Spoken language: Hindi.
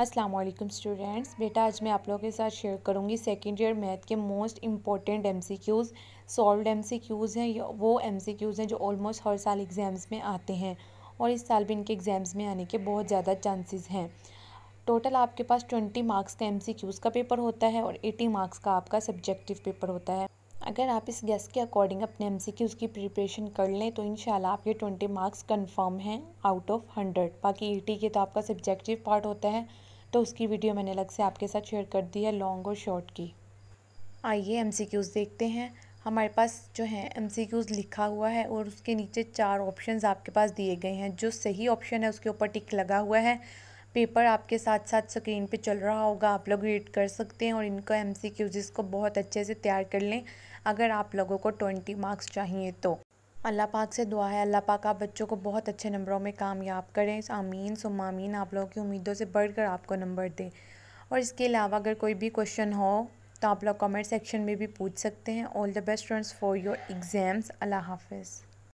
अस्सलाम वालेकुम स्टूडेंट्स बेटा आज मैं आप लोगों के साथ शेयर करूंगी सेकेंड ईयर मैथ के most important M C Qs solve M C Qs हैं वो एम सी क्यूज़ हैं जो ऑलमोस्ट हर साल एग्ज़ाम्स में आते हैं और इस साल भी इनके एग्ज़ाम्स में आने के बहुत ज़्यादा चांसेस हैं टोटल आपके पास ट्वेंटी मार्क्स का एम सी क्यूज़ का पेपर होता है और एटी मार्क्स का आपका सब्जेक्टिव पेपर होता है अगर आप इस गेस के अकॉर्डिंग अपने एम सी क्यूज़ की प्रिपरेशन कर लें तो इन आपके ट्वेंटी मार्क्स कन्फर्म हैं आउट ऑफ हंड्रेड बाकी ई के तो आपका सब्जेक्टिव पार्ट होता है तो उसकी वीडियो मैंने अलग से आपके साथ शेयर कर दी है लॉन्ग और शॉर्ट की आइए एम देखते हैं हमारे पास जो है एम लिखा हुआ है और उसके नीचे चार ऑप्शन आपके पास दिए गए हैं जो सही ऑप्शन है उसके ऊपर टिक लगा हुआ है पेपर आपके साथ साथ स्क्रीन पे चल रहा होगा आप लोग रीड कर सकते हैं और इनको एम सी को बहुत अच्छे से तैयार कर लें अगर आप लोगों को ट्वेंटी मार्क्स चाहिए तो अल्लाह पाक से दुआ है अल्लाह पाक आप बच्चों को बहुत अच्छे नंबरों में कामयाब करें आमीन सुमामीन आप लोगों की उम्मीदों से बढ़ कर आपको नंबर दें और इसके अलावा अगर कोई भी क्वेश्चन हो तो आप लोग कमेंट सेक्शन में भी पूछ सकते हैं all the best friends for your exams अल्लाह हाफिज़